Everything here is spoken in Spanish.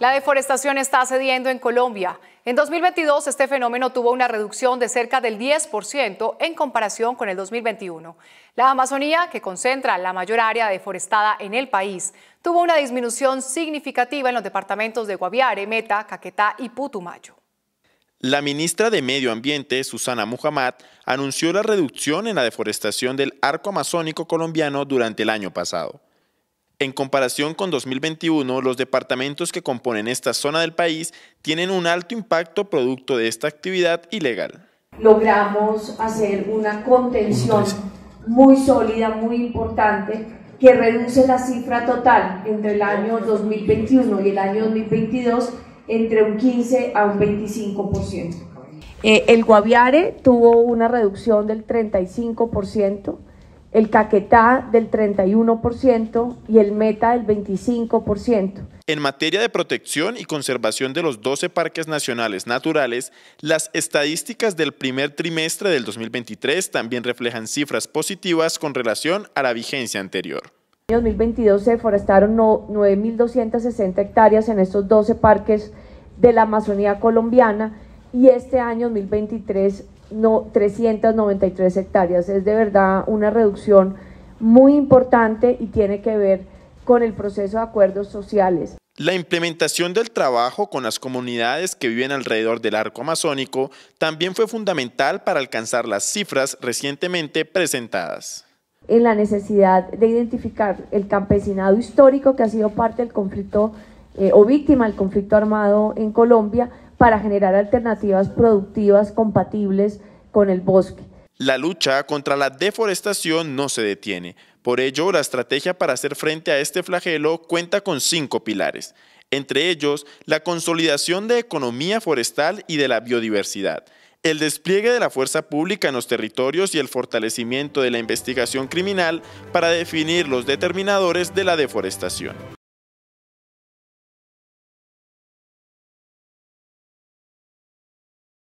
La deforestación está cediendo en Colombia. En 2022 este fenómeno tuvo una reducción de cerca del 10% en comparación con el 2021. La Amazonía, que concentra la mayor área deforestada en el país, tuvo una disminución significativa en los departamentos de Guaviare, Meta, Caquetá y Putumayo. La ministra de Medio Ambiente, Susana Muhammad, anunció la reducción en la deforestación del arco amazónico colombiano durante el año pasado. En comparación con 2021, los departamentos que componen esta zona del país tienen un alto impacto producto de esta actividad ilegal. Logramos hacer una contención muy sólida, muy importante, que reduce la cifra total entre el año 2021 y el año 2022 entre un 15 a un 25%. Eh, el Guaviare tuvo una reducción del 35%, el Caquetá del 31% y el Meta del 25%. En materia de protección y conservación de los 12 parques nacionales naturales, las estadísticas del primer trimestre del 2023 también reflejan cifras positivas con relación a la vigencia anterior. En 2022 se deforestaron 9.260 hectáreas en estos 12 parques de la Amazonía colombiana y este año 2023 393 hectáreas. Es de verdad una reducción muy importante y tiene que ver con el proceso de acuerdos sociales. La implementación del trabajo con las comunidades que viven alrededor del arco amazónico también fue fundamental para alcanzar las cifras recientemente presentadas. En la necesidad de identificar el campesinado histórico que ha sido parte del conflicto eh, o víctima del conflicto armado en Colombia para generar alternativas productivas compatibles con el bosque. La lucha contra la deforestación no se detiene. Por ello, la estrategia para hacer frente a este flagelo cuenta con cinco pilares, entre ellos la consolidación de economía forestal y de la biodiversidad, el despliegue de la fuerza pública en los territorios y el fortalecimiento de la investigación criminal para definir los determinadores de la deforestación.